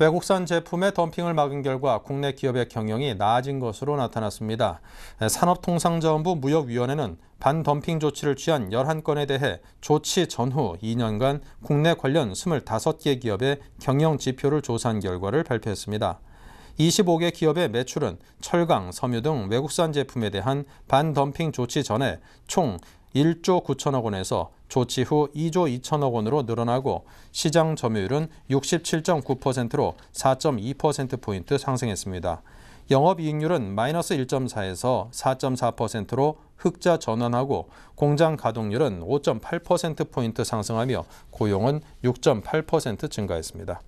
외국산 제품의 덤핑을 막은 결과 국내 기업의 경영이 나아진 것으로 나타났습니다. 산업통상자원부 무역위원회는 반덤핑 조치를 취한 11건에 대해 조치 전후 2년간 국내 관련 25개 기업의 경영 지표를 조사한 결과를 발표했습니다. 25개 기업의 매출은 철강, 섬유 등 외국산 제품에 대한 반덤핑 조치 전에 총 1조 9천억 원에서 조치 후 2조 2천억 원으로 늘어나고 시장 점유율은 67.9%로 4.2%포인트 상승했습니다. 영업이익률은 마이너스 1.4에서 4.4%로 흑자 전환하고 공장 가동률은 5.8%포인트 상승하며 고용은 6.8% 증가했습니다.